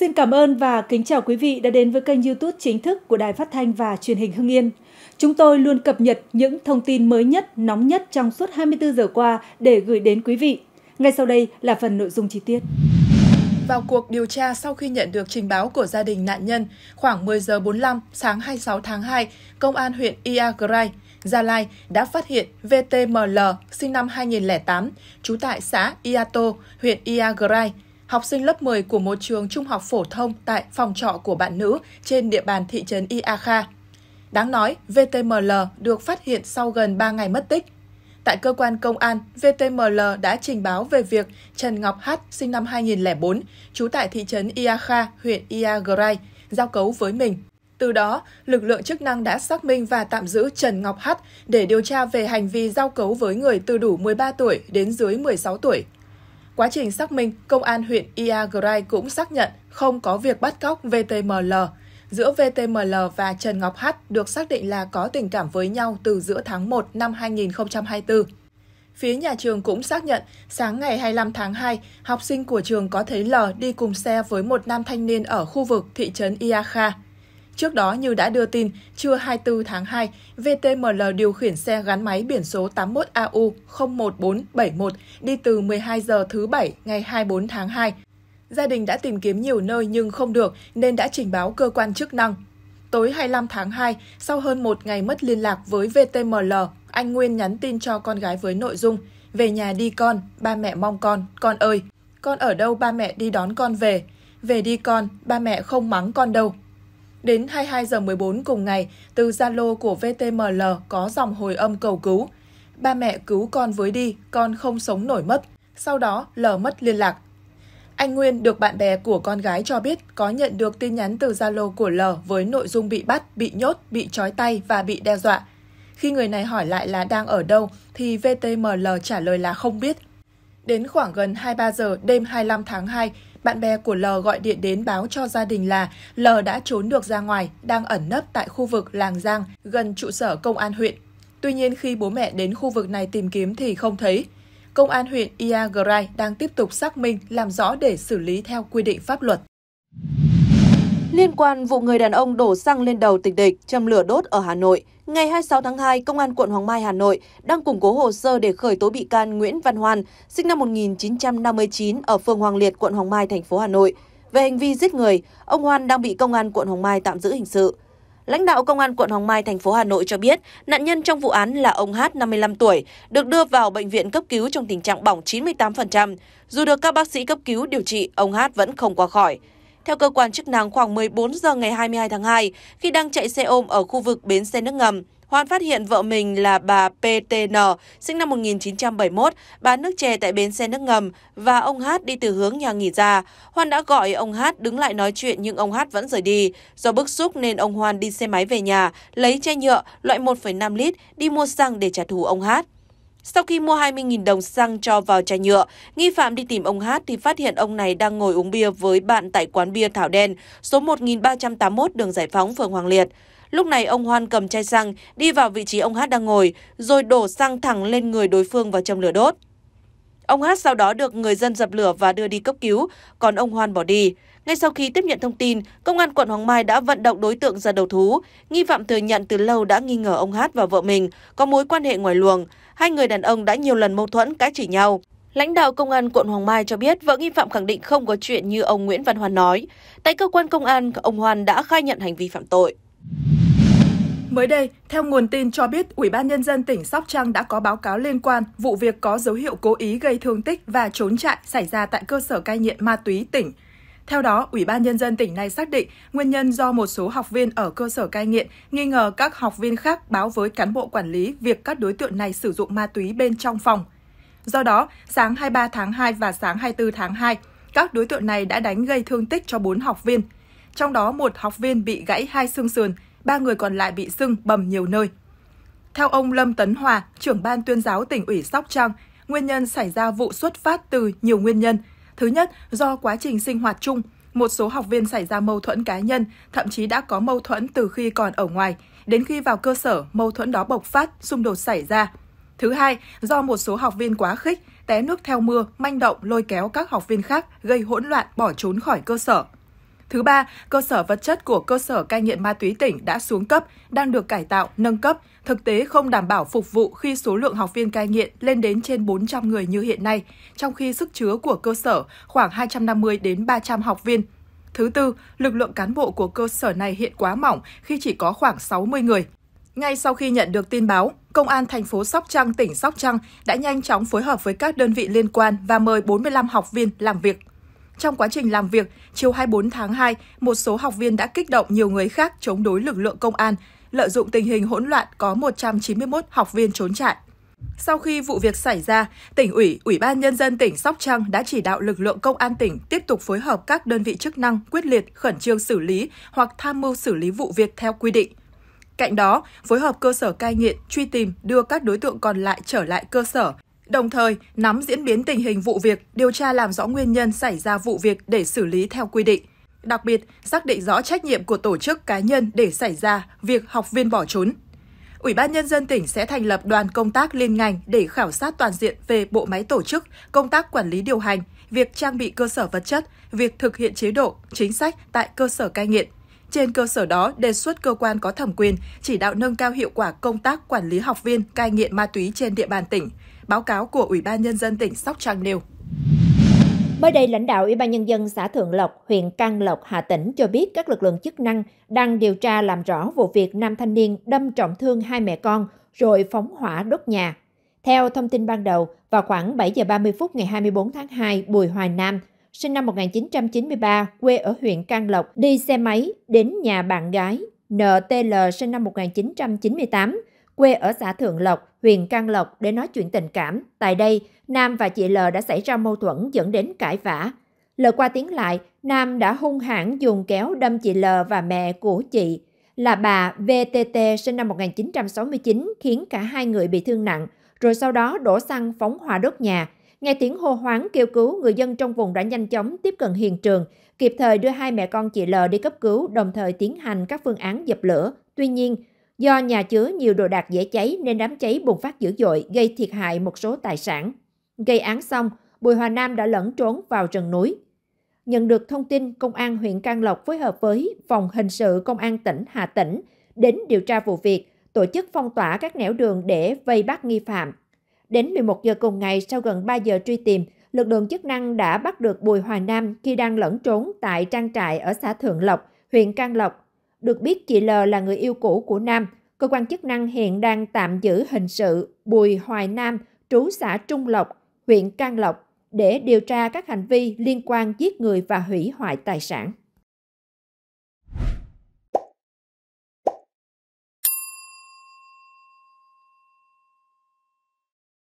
Xin cảm ơn và kính chào quý vị đã đến với kênh YouTube chính thức của Đài Phát thanh và Truyền hình Hưng Yên. Chúng tôi luôn cập nhật những thông tin mới nhất, nóng nhất trong suốt 24 giờ qua để gửi đến quý vị. Ngay sau đây là phần nội dung chi tiết. Vào cuộc điều tra sau khi nhận được trình báo của gia đình nạn nhân, khoảng 10 giờ 45 sáng 26 tháng 2, Công an huyện Iagrai, Gia Lai đã phát hiện VTML sinh năm 2008, trú tại xã Iato, huyện Iagrai, học sinh lớp 10 của một trường trung học phổ thông tại phòng trọ của bạn nữ trên địa bàn thị trấn Ia Kha. Đáng nói, VTML được phát hiện sau gần 3 ngày mất tích. Tại cơ quan công an, VTML đã trình báo về việc Trần Ngọc Hát, sinh năm 2004, trú tại thị trấn Ia Kha, huyện Ia Grai, giao cấu với mình. Từ đó, lực lượng chức năng đã xác minh và tạm giữ Trần Ngọc Hát để điều tra về hành vi giao cấu với người từ đủ 13 tuổi đến dưới 16 tuổi. Quá trình xác minh, Công an huyện Iagrai cũng xác nhận không có việc bắt cóc VTML. Giữa VTML và Trần Ngọc H. được xác định là có tình cảm với nhau từ giữa tháng 1 năm 2024. Phía nhà trường cũng xác nhận, sáng ngày 25 tháng 2, học sinh của trường có thấy L đi cùng xe với một nam thanh niên ở khu vực thị trấn Ia Kha. Trước đó, như đã đưa tin, trưa 24 tháng 2, VTML điều khiển xe gắn máy biển số 81AU01471 đi từ 12 giờ thứ Bảy ngày 24 tháng 2. Gia đình đã tìm kiếm nhiều nơi nhưng không được nên đã trình báo cơ quan chức năng. Tối 25 tháng 2, sau hơn một ngày mất liên lạc với VTML, anh Nguyên nhắn tin cho con gái với nội dung Về nhà đi con, ba mẹ mong con, con ơi. Con ở đâu ba mẹ đi đón con về. Về đi con, ba mẹ không mắng con đâu, Đến 22 giờ 14 cùng ngày, từ Zalo của VTML có dòng hồi âm cầu cứu. Ba mẹ cứu con với đi, con không sống nổi mất. Sau đó, L mất liên lạc. Anh Nguyên được bạn bè của con gái cho biết có nhận được tin nhắn từ Zalo của L với nội dung bị bắt, bị nhốt, bị trói tay và bị đe dọa. Khi người này hỏi lại là đang ở đâu thì VTML trả lời là không biết. Đến khoảng gần 23 giờ đêm 25 tháng 2, bạn bè của L gọi điện đến báo cho gia đình là L đã trốn được ra ngoài, đang ẩn nấp tại khu vực Làng Giang, gần trụ sở công an huyện. Tuy nhiên khi bố mẹ đến khu vực này tìm kiếm thì không thấy. Công an huyện Iagrai đang tiếp tục xác minh, làm rõ để xử lý theo quy định pháp luật. Liên quan vụ người đàn ông đổ xăng lên đầu tịch địch châm lửa đốt ở Hà Nội, ngày 26 tháng 2, Công an quận Hoàng Mai, Hà Nội đang củng cố hồ sơ để khởi tố bị can Nguyễn Văn Hoan, sinh năm 1959 ở phường Hoàng Liệt, quận Hoàng Mai, thành phố Hà Nội. Về hành vi giết người, ông Hoan đang bị Công an quận Hoàng Mai tạm giữ hình sự. Lãnh đạo Công an quận Hoàng Mai, thành phố Hà Nội cho biết, nạn nhân trong vụ án là ông H, 55 tuổi, được đưa vào bệnh viện cấp cứu trong tình trạng bỏng 98%. Dù được các bác sĩ cấp cứu điều trị, ông H vẫn không qua khỏi. Theo cơ quan chức năng, khoảng 14 giờ ngày 22 tháng 2, khi đang chạy xe ôm ở khu vực bến xe nước ngầm, Hoan phát hiện vợ mình là bà PTN, sinh năm 1971, bán nước chè tại bến xe nước ngầm và ông Hát đi từ hướng nhà nghỉ ra. Hoan đã gọi ông Hát đứng lại nói chuyện nhưng ông Hát vẫn rời đi. Do bức xúc nên ông Hoan đi xe máy về nhà, lấy chai nhựa loại 1,5 lít đi mua xăng để trả thù ông Hát. Sau khi mua 20.000 đồng xăng cho vào chai nhựa, nghi phạm đi tìm ông Hát thì phát hiện ông này đang ngồi uống bia với bạn tại quán bia Thảo Đen, số 1381 đường Giải Phóng, phường Hoàng Liệt. Lúc này ông Hoan cầm chai xăng đi vào vị trí ông Hát đang ngồi, rồi đổ xăng thẳng lên người đối phương và châm lửa đốt. Ông Hát sau đó được người dân dập lửa và đưa đi cấp cứu, còn ông Hoan bỏ đi. Ngay sau khi tiếp nhận thông tin, Công an quận Hoàng Mai đã vận động đối tượng ra đầu thú. Nghi phạm thừa nhận từ lâu đã nghi ngờ ông Hát và vợ mình có mối quan hệ ngoài luồng. Hai người đàn ông đã nhiều lần mâu thuẫn cãi chỉ nhau. Lãnh đạo công an quận Hoàng Mai cho biết vợ nghi phạm khẳng định không có chuyện như ông Nguyễn Văn Hoan nói. Tại cơ quan công an, ông Hoan đã khai nhận hành vi phạm tội. Mới đây, theo nguồn tin cho biết, Ủy ban Nhân dân tỉnh Sóc Trăng đã có báo cáo liên quan vụ việc có dấu hiệu cố ý gây thương tích và trốn chạy xảy ra tại cơ sở cai nghiện ma túy tỉnh. Theo đó, Ủy ban Nhân dân tỉnh này xác định nguyên nhân do một số học viên ở cơ sở cai nghiện nghi ngờ các học viên khác báo với cán bộ quản lý việc các đối tượng này sử dụng ma túy bên trong phòng. Do đó, sáng 23 tháng 2 và sáng 24 tháng 2, các đối tượng này đã đánh gây thương tích cho 4 học viên. Trong đó, một học viên bị gãy hai xương sườn, ba người còn lại bị sưng bầm nhiều nơi. Theo ông Lâm Tấn Hòa, trưởng ban tuyên giáo tỉnh ủy Sóc Trăng, nguyên nhân xảy ra vụ xuất phát từ nhiều nguyên nhân – Thứ nhất, do quá trình sinh hoạt chung, một số học viên xảy ra mâu thuẫn cá nhân, thậm chí đã có mâu thuẫn từ khi còn ở ngoài. Đến khi vào cơ sở, mâu thuẫn đó bộc phát, xung đột xảy ra. Thứ hai, do một số học viên quá khích, té nước theo mưa, manh động lôi kéo các học viên khác gây hỗn loạn bỏ trốn khỏi cơ sở. Thứ ba, cơ sở vật chất của cơ sở cai nghiện ma túy tỉnh đã xuống cấp, đang được cải tạo, nâng cấp, thực tế không đảm bảo phục vụ khi số lượng học viên cai nghiện lên đến trên 400 người như hiện nay, trong khi sức chứa của cơ sở khoảng 250 đến 300 học viên. Thứ tư, lực lượng cán bộ của cơ sở này hiện quá mỏng khi chỉ có khoảng 60 người. Ngay sau khi nhận được tin báo, Công an thành phố Sóc Trăng, tỉnh Sóc Trăng đã nhanh chóng phối hợp với các đơn vị liên quan và mời 45 học viên làm việc. Trong quá trình làm việc, chiều 24 tháng 2, một số học viên đã kích động nhiều người khác chống đối lực lượng công an. Lợi dụng tình hình hỗn loạn, có 191 học viên trốn chạy. Sau khi vụ việc xảy ra, tỉnh ủy, ủy ban nhân dân tỉnh Sóc Trăng đã chỉ đạo lực lượng công an tỉnh tiếp tục phối hợp các đơn vị chức năng quyết liệt khẩn trương xử lý hoặc tham mưu xử lý vụ việc theo quy định. Cạnh đó, phối hợp cơ sở cai nghiện, truy tìm, đưa các đối tượng còn lại trở lại cơ sở, đồng thời nắm diễn biến tình hình vụ việc, điều tra làm rõ nguyên nhân xảy ra vụ việc để xử lý theo quy định. Đặc biệt, xác định rõ trách nhiệm của tổ chức cá nhân để xảy ra việc học viên bỏ trốn. Ủy ban Nhân dân tỉnh sẽ thành lập đoàn công tác liên ngành để khảo sát toàn diện về bộ máy tổ chức, công tác quản lý điều hành, việc trang bị cơ sở vật chất, việc thực hiện chế độ, chính sách tại cơ sở cai nghiện, trên cơ sở đó, đề xuất cơ quan có thẩm quyền chỉ đạo nâng cao hiệu quả công tác quản lý học viên cai nghiện ma túy trên địa bàn tỉnh. Báo cáo của Ủy ban Nhân dân tỉnh Sóc Trăng nêu. Mới đây, lãnh đạo Ủy ban Nhân dân xã Thượng Lộc, huyện Can Lộc, Hà Tĩnh cho biết các lực lượng chức năng đang điều tra làm rõ vụ việc nam thanh niên đâm trọng thương hai mẹ con rồi phóng hỏa đốt nhà. Theo thông tin ban đầu, vào khoảng 7 giờ 30 phút ngày 24 tháng 2, Bùi Hoài Nam, sinh năm 1993, quê ở huyện Can Lộc, đi xe máy đến nhà bạn gái NTL sinh năm 1998, quê ở xã Thượng Lộc, huyện Can Lộc để nói chuyện tình cảm. Tại đây, Nam và chị L đã xảy ra mâu thuẫn dẫn đến cãi vã. Lời qua tiếng lại, Nam đã hung hãn dùng kéo đâm chị L và mẹ của chị là bà VTT sinh năm 1969 khiến cả hai người bị thương nặng, rồi sau đó đổ xăng phóng hỏa đốt nhà. Nghe tiếng hô hoáng kêu cứu, người dân trong vùng đã nhanh chóng tiếp cận hiện trường, kịp thời đưa hai mẹ con chị L đi cấp cứu, đồng thời tiến hành các phương án dập lửa. Tuy nhiên, do nhà chứa nhiều đồ đạc dễ cháy nên đám cháy bùng phát dữ dội, gây thiệt hại một số tài sản. Gây án xong, Bùi Hòa Nam đã lẫn trốn vào rừng núi. Nhận được thông tin, Công an huyện Can Lộc phối hợp với Phòng Hình sự Công an tỉnh Hà Tĩnh đến điều tra vụ việc, tổ chức phong tỏa các nẻo đường để vây bắt nghi phạm. Đến 11 giờ cùng ngày, sau gần 3 giờ truy tìm, lực lượng chức năng đã bắt được Bùi Hòa Nam khi đang lẫn trốn tại trang trại ở xã Thượng Lộc, huyện Can Lộc. Được biết chị L là người yêu cũ của Nam, cơ quan chức năng hiện đang tạm giữ hình sự Bùi Hoài Nam, trú xã Trung Lộc, huyện Can Lộc để điều tra các hành vi liên quan giết người và hủy hoại tài sản.